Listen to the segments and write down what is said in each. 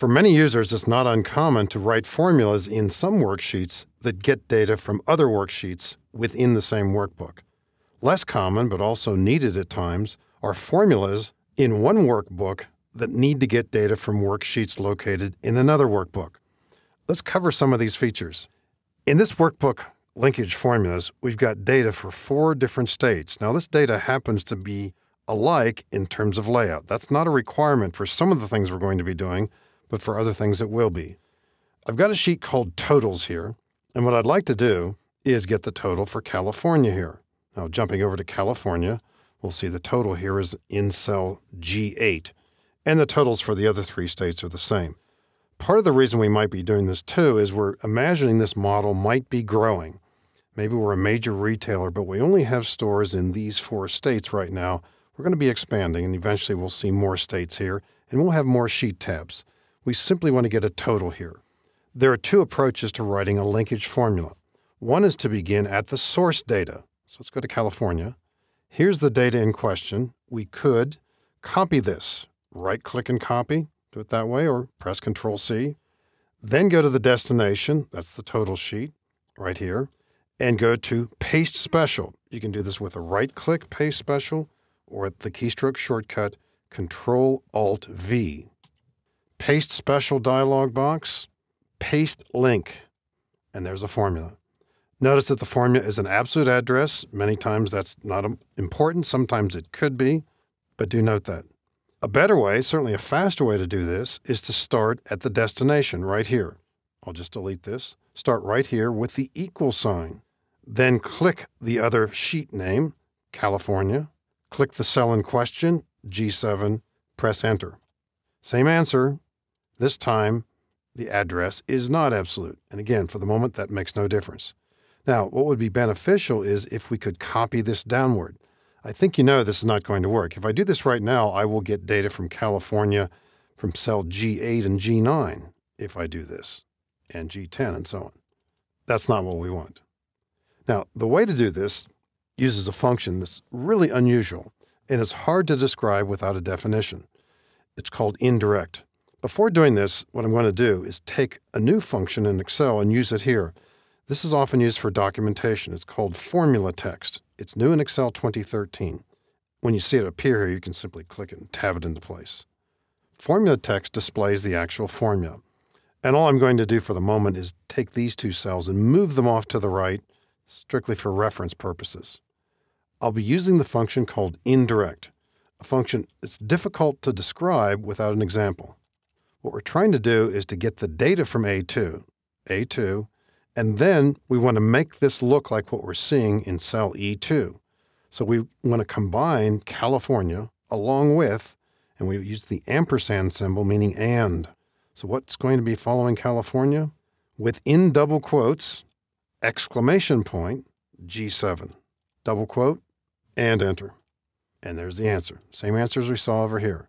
For many users, it's not uncommon to write formulas in some worksheets that get data from other worksheets within the same workbook. Less common, but also needed at times, are formulas in one workbook that need to get data from worksheets located in another workbook. Let's cover some of these features. In this workbook, Linkage Formulas, we've got data for four different states. Now, this data happens to be alike in terms of layout. That's not a requirement for some of the things we're going to be doing, but for other things it will be. I've got a sheet called totals here, and what I'd like to do is get the total for California here. Now jumping over to California, we'll see the total here is in cell G8, and the totals for the other three states are the same. Part of the reason we might be doing this too is we're imagining this model might be growing. Maybe we're a major retailer, but we only have stores in these four states right now. We're going to be expanding, and eventually we'll see more states here, and we'll have more sheet tabs. We simply want to get a total here. There are two approaches to writing a linkage formula. One is to begin at the source data. So let's go to California. Here's the data in question. We could copy this, right-click and copy, do it that way, or press Control-C. Then go to the destination, that's the total sheet right here, and go to Paste Special. You can do this with a right-click Paste Special or the keystroke shortcut Control-Alt-V paste special dialog box, paste link, and there's a formula. Notice that the formula is an absolute address. Many times that's not important. Sometimes it could be, but do note that. A better way, certainly a faster way to do this, is to start at the destination right here. I'll just delete this. Start right here with the equal sign. Then click the other sheet name, California. Click the cell in question, G7, press Enter. Same answer, this time, the address is not absolute. And again, for the moment, that makes no difference. Now, what would be beneficial is if we could copy this downward. I think you know this is not going to work. If I do this right now, I will get data from California from cell G8 and G9 if I do this, and G10 and so on. That's not what we want. Now, the way to do this uses a function that's really unusual, and it's hard to describe without a definition. It's called indirect. Before doing this, what I'm going to do is take a new function in Excel and use it here. This is often used for documentation. It's called formula text. It's new in Excel 2013. When you see it appear here, you can simply click it and tab it into place. Formula text displays the actual formula. And all I'm going to do for the moment is take these two cells and move them off to the right, strictly for reference purposes. I'll be using the function called indirect, a function that's difficult to describe without an example. What we're trying to do is to get the data from A2, A2, and then we want to make this look like what we're seeing in cell E2. So we want to combine California along with, and we use the ampersand symbol meaning and. So what's going to be following California? Within double quotes, exclamation point, G7. Double quote, and enter. And there's the answer. Same answer as we saw over here.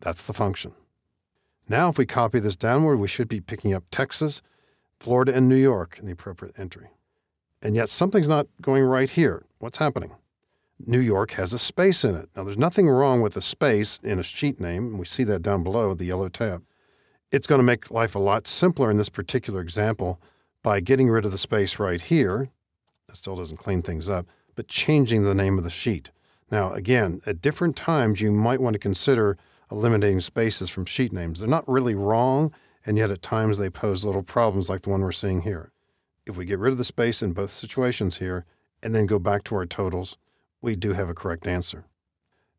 That's the function. Now, if we copy this downward, we should be picking up Texas, Florida, and New York in the appropriate entry. And yet something's not going right here. What's happening? New York has a space in it. Now, there's nothing wrong with a space in a sheet name. We see that down below, the yellow tab. It's going to make life a lot simpler in this particular example by getting rid of the space right here. That still doesn't clean things up, but changing the name of the sheet. Now, again, at different times, you might want to consider eliminating spaces from sheet names. They're not really wrong, and yet at times they pose little problems like the one we're seeing here. If we get rid of the space in both situations here and then go back to our totals, we do have a correct answer.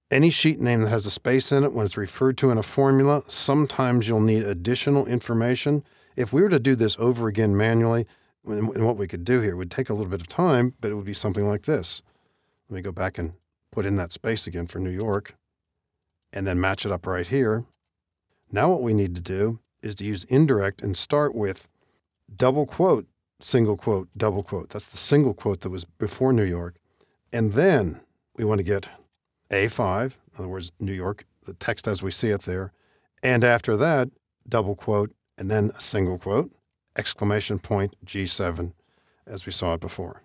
Any sheet name that has a space in it when it's referred to in a formula, sometimes you'll need additional information. If we were to do this over again manually, and what we could do here would take a little bit of time, but it would be something like this. Let me go back and put in that space again for New York and then match it up right here. Now what we need to do is to use indirect and start with double quote, single quote, double quote. That's the single quote that was before New York. And then we want to get A5, in other words, New York, the text as we see it there. And after that, double quote, and then a single quote, exclamation point G7, as we saw it before.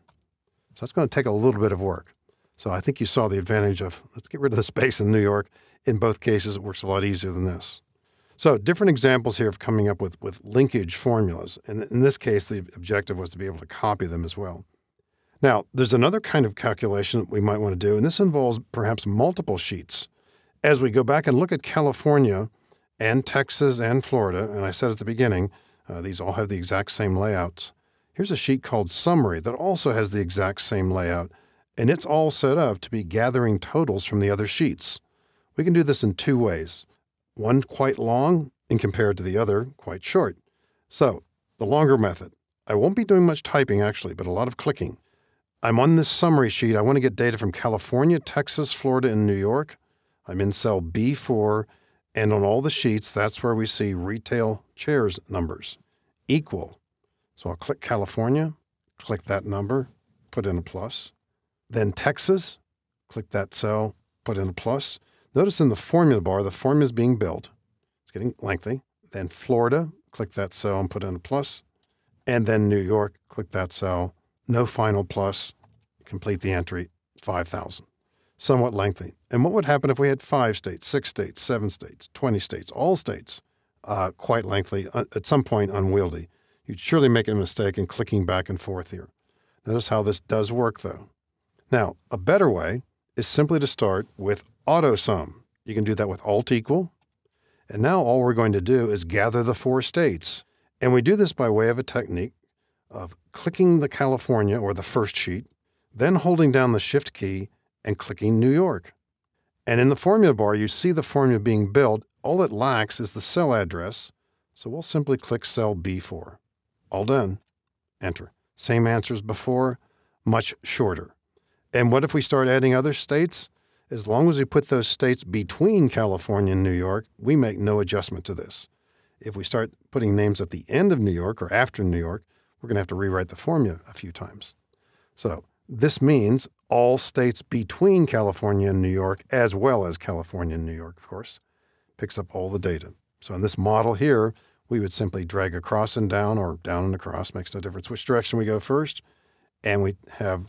So that's going to take a little bit of work. So I think you saw the advantage of, let's get rid of the space in New York in both cases, it works a lot easier than this. So different examples here of coming up with, with linkage formulas. And in this case, the objective was to be able to copy them as well. Now, there's another kind of calculation we might want to do, and this involves perhaps multiple sheets. As we go back and look at California and Texas and Florida, and I said at the beginning, uh, these all have the exact same layouts. Here's a sheet called Summary that also has the exact same layout, and it's all set up to be gathering totals from the other sheets. We can do this in two ways one quite long and compared to the other quite short. So, the longer method. I won't be doing much typing actually, but a lot of clicking. I'm on this summary sheet. I want to get data from California, Texas, Florida, and New York. I'm in cell B4, and on all the sheets, that's where we see retail chairs numbers equal. So I'll click California, click that number, put in a plus. Then Texas, click that cell, put in a plus. Notice in the formula bar, the formula is being built. It's getting lengthy. Then Florida, click that cell and put in a plus. And then New York, click that cell. No final plus. Complete the entry, 5,000. Somewhat lengthy. And what would happen if we had five states, six states, seven states, 20 states, all states? Uh, quite lengthy, uh, at some point unwieldy. You'd surely make a mistake in clicking back and forth here. Notice how this does work, though. Now, a better way is simply to start with AutoSum. You can do that with Alt Equal. And now all we're going to do is gather the four states. And we do this by way of a technique of clicking the California or the first sheet, then holding down the Shift key and clicking New York. And in the formula bar, you see the formula being built. All it lacks is the cell address, so we'll simply click cell B4. All done. Enter. Same answers before, much shorter. And what if we start adding other states? As long as we put those states between California and New York, we make no adjustment to this. If we start putting names at the end of New York or after New York, we're going to have to rewrite the formula a few times. So this means all states between California and New York, as well as California and New York, of course, picks up all the data. So in this model here, we would simply drag across and down or down and across, makes no difference which direction we go first. And we have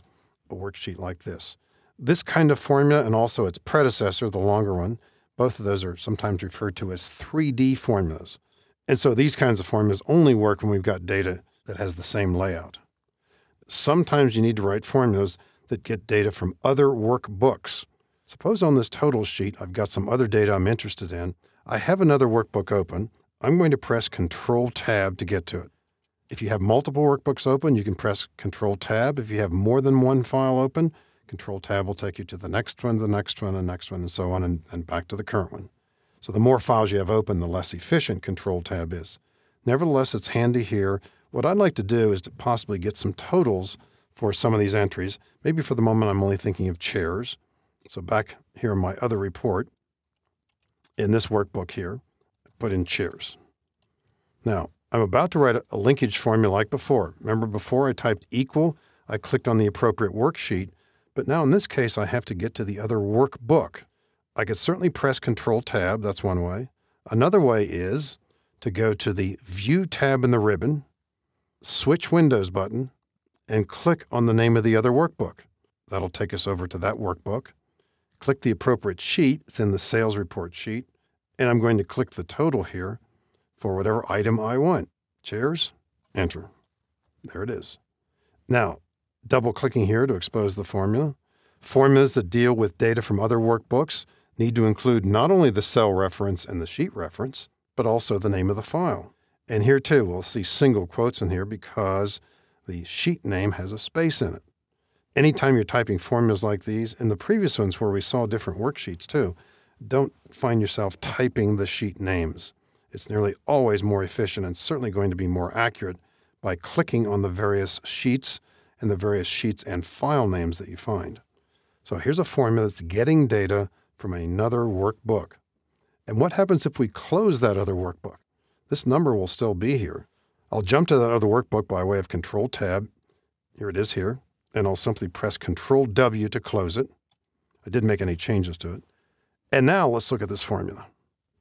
a worksheet like this. This kind of formula and also its predecessor, the longer one, both of those are sometimes referred to as 3D formulas. And so these kinds of formulas only work when we've got data that has the same layout. Sometimes you need to write formulas that get data from other workbooks. Suppose on this total sheet I've got some other data I'm interested in. I have another workbook open. I'm going to press Control Tab to get to it. If you have multiple workbooks open, you can press Control Tab. If you have more than one file open, Control tab will take you to the next one, the next one, the next one, and so on, and, and back to the current one. So the more files you have open, the less efficient Control tab is. Nevertheless, it's handy here. What I'd like to do is to possibly get some totals for some of these entries. Maybe for the moment I'm only thinking of chairs. So back here in my other report, in this workbook here, put in chairs. Now, I'm about to write a linkage formula like before. Remember before I typed equal, I clicked on the appropriate worksheet, but now in this case, I have to get to the other workbook. I could certainly press Control Tab, that's one way. Another way is to go to the View tab in the ribbon, switch Windows button, and click on the name of the other workbook. That'll take us over to that workbook. Click the appropriate sheet, it's in the sales report sheet, and I'm going to click the total here for whatever item I want. Chairs, enter. There it is. Now, Double-clicking here to expose the formula. Formulas that deal with data from other workbooks need to include not only the cell reference and the sheet reference, but also the name of the file. And here too, we'll see single quotes in here because the sheet name has a space in it. Anytime you're typing formulas like these, and the previous ones where we saw different worksheets too, don't find yourself typing the sheet names. It's nearly always more efficient and certainly going to be more accurate by clicking on the various sheets and the various sheets and file names that you find. So here's a formula that's getting data from another workbook. And what happens if we close that other workbook? This number will still be here. I'll jump to that other workbook by way of Control Tab. Here it is here. And I'll simply press Control W to close it. I didn't make any changes to it. And now let's look at this formula.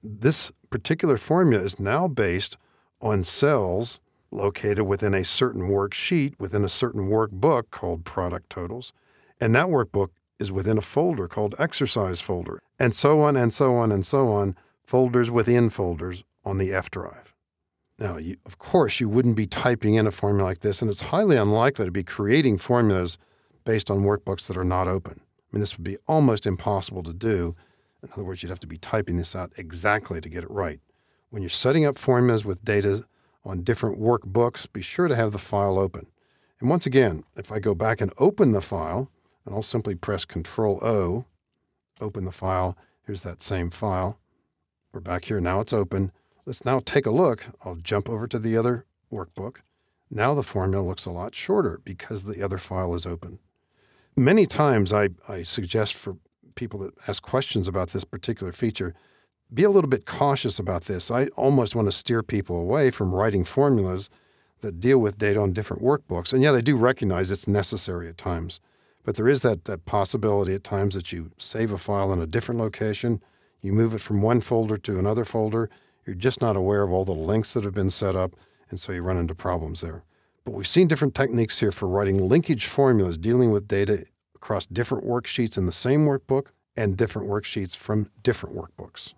This particular formula is now based on cells located within a certain worksheet within a certain workbook called product totals. And that workbook is within a folder called exercise folder, and so on and so on and so on, folders within folders on the F drive. Now, you, of course, you wouldn't be typing in a formula like this, and it's highly unlikely to be creating formulas based on workbooks that are not open. I mean, this would be almost impossible to do. In other words, you'd have to be typing this out exactly to get it right. When you're setting up formulas with data on different workbooks, be sure to have the file open. And once again, if I go back and open the file, and I'll simply press Control-O, open the file, here's that same file. We're back here, now it's open. Let's now take a look. I'll jump over to the other workbook. Now the formula looks a lot shorter because the other file is open. Many times I, I suggest for people that ask questions about this particular feature be a little bit cautious about this. I almost want to steer people away from writing formulas that deal with data on different workbooks. And yet I do recognize it's necessary at times. But there is that, that possibility at times that you save a file in a different location, you move it from one folder to another folder, you're just not aware of all the links that have been set up, and so you run into problems there. But we've seen different techniques here for writing linkage formulas dealing with data across different worksheets in the same workbook and different worksheets from different workbooks.